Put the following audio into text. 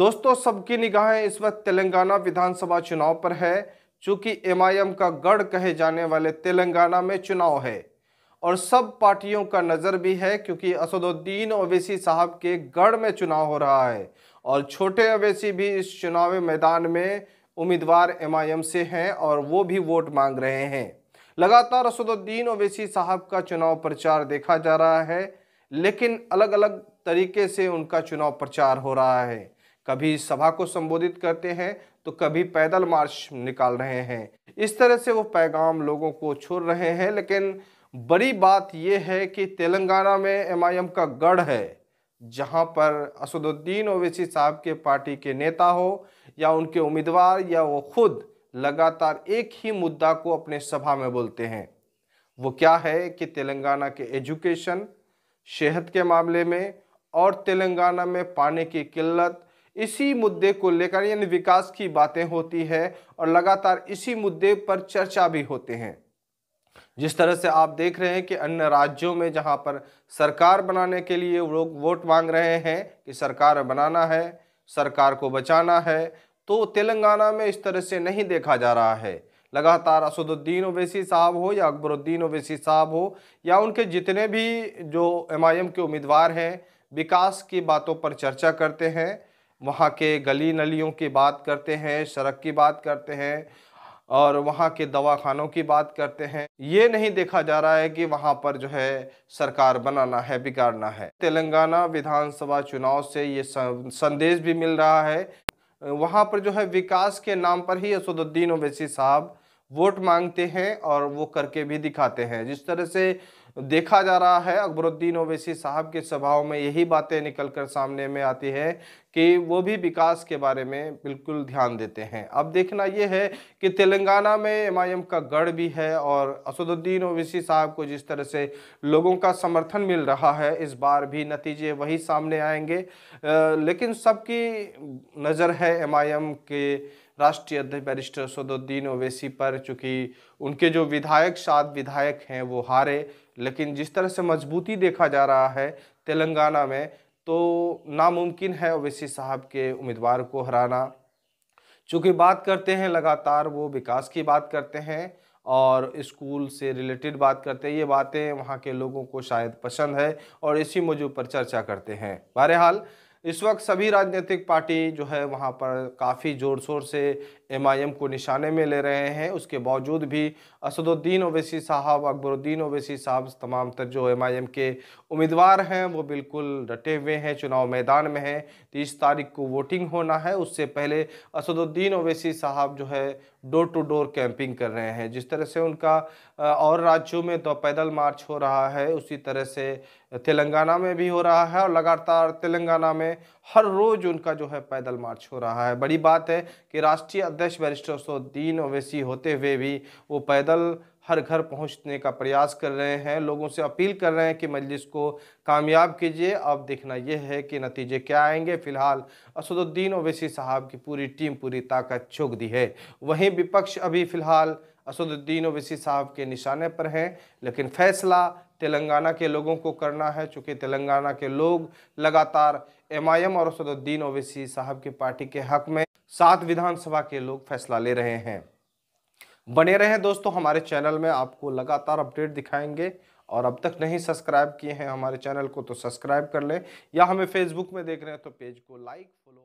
दोस्तों सबकी निगाहें इस वक्त तेलंगाना विधानसभा चुनाव पर है चूंकि एमआईएम का गढ़ कहे जाने वाले तेलंगाना में चुनाव है और सब पार्टियों का नज़र भी है क्योंकि असदुद्दीन ओवैसी साहब के गढ़ में चुनाव हो रहा है और छोटे ओवैसी भी इस चुनावी मैदान में उम्मीदवार एमआईएम से हैं और वो भी वोट मांग रहे हैं लगातार असदुद्दीन ओवैसी साहब का चुनाव प्रचार देखा जा रहा है लेकिन अलग अलग तरीके से उनका चुनाव प्रचार हो रहा है कभी सभा को संबोधित करते हैं तो कभी पैदल मार्च निकाल रहे हैं इस तरह से वो पैगाम लोगों को छोड़ रहे हैं लेकिन बड़ी बात यह है कि तेलंगाना में एमआईएम का गढ़ है जहां पर असदुद्दीन ओवैसी साहब के पार्टी के नेता हो या उनके उम्मीदवार या वो खुद लगातार एक ही मुद्दा को अपने सभा में बोलते हैं वो क्या है कि तेलंगाना के एजुकेशन सेहत के मामले में और तेलंगाना में पानी की किल्लत इसी मुद्दे को लेकर यानी विकास की बातें होती है और लगातार इसी मुद्दे पर चर्चा भी होते हैं जिस तरह से आप देख रहे हैं कि अन्य राज्यों में जहां पर सरकार बनाने के लिए लोग वोट मांग रहे हैं कि सरकार बनाना है सरकार को बचाना है तो तेलंगाना में इस तरह से नहीं देखा जा रहा है लगातार असदुद्दीन ओवैसी साहब हो या अकबरुद्दीन ओवैसी साहब हो या उनके जितने भी जो एम के उम्मीदवार हैं विकास की बातों पर चर्चा करते हैं वहाँ के गली नलियों की बात करते हैं सड़क की बात करते हैं और वहाँ के दवाखानों की बात करते हैं ये नहीं देखा जा रहा है कि वहाँ पर जो है सरकार बनाना है बिगाड़ना है तेलंगाना विधानसभा चुनाव से ये संदेश भी मिल रहा है वहाँ पर जो है विकास के नाम पर ही असदुद्दीन ओवैसी साहब वोट मांगते हैं और वो करके भी दिखाते हैं जिस तरह से देखा जा रहा है अकबरुद्दीन ओवैसी साहब के स्वभाव में यही बातें निकल कर सामने में आती है कि वो भी विकास के बारे में बिल्कुल ध्यान देते हैं अब देखना ये है कि तेलंगाना में एम का गढ़ भी है और असदुद्दीन ओवैसी साहब को जिस तरह से लोगों का समर्थन मिल रहा है इस बार भी नतीजे वही सामने आएंगे लेकिन सबकी नज़र है एम के राष्ट्रीय अध्यक्ष बैरिस्टर सदुद्दीन ओवैसी पर चूँकि उनके जो विधायक सात विधायक हैं वो हारे लेकिन जिस तरह से मजबूती देखा जा रहा है तेलंगाना में तो नामुमकिन है ओवैसी साहब के उम्मीदवार को हराना चूँकि बात करते हैं लगातार वो विकास की बात करते हैं और स्कूल से रिलेटेड बात करते हैं ये बातें वहाँ के लोगों को शायद पसंद है और इसी मौजूद पर चर्चा करते हैं बहरहाल इस वक्त सभी राजनीतिक पार्टी जो है वहाँ पर काफ़ी ज़ोर शोर से एमआईएम को निशाने में ले रहे हैं उसके बावजूद भी असदुद्दीन ओवैसी साहब अकबरुद्दीन ओवैसी साहब तमाम तर जो एमआईएम के उम्मीदवार हैं वो बिल्कुल डटे हुए हैं चुनाव मैदान में हैं तीस तारीख को वोटिंग होना है उससे पहले असदुद्दीन ओवैसी साहब जो है डोर टू डोर कैंपिंग कर रहे हैं जिस तरह से उनका और राज्यों में तो पैदल मार्च हो रहा है उसी तरह से तेलंगाना में भी हो रहा है और लगातार तेलंगाना में हर रोज़ उनका जो है पैदल मार्च हो रहा है बड़ी बात है कि राष्ट्रीय अध्यक्ष बैरिस्टर सोद्दीन ओवैसी होते हुए भी वो पैदल हर घर पहुंचने का प्रयास कर रहे हैं लोगों से अपील कर रहे हैं कि मजलिस को कामयाब कीजिए अब देखना यह है कि नतीजे क्या आएंगे फिलहाल असदुद्दीन ओवैसी साहब की पूरी टीम पूरी ताकत झोंक दी है वहीं विपक्ष अभी फिलहाल असदुद्दीन ओवैसी साहब के निशाने पर हैं लेकिन फैसला तेलंगाना के लोगों को करना है चूँकि तेलंगाना के लोग लगातार एम और असदुद्दीन ओवैसी साहब की पार्टी के हक में सात विधानसभा के लोग फैसला ले रहे हैं बने रहें दोस्तों हमारे चैनल में आपको लगातार अपडेट दिखाएंगे और अब तक नहीं सब्सक्राइब किए हैं हमारे चैनल को तो सब्सक्राइब कर लें या हमें फेसबुक में देख रहे हैं तो पेज को लाइक फॉलो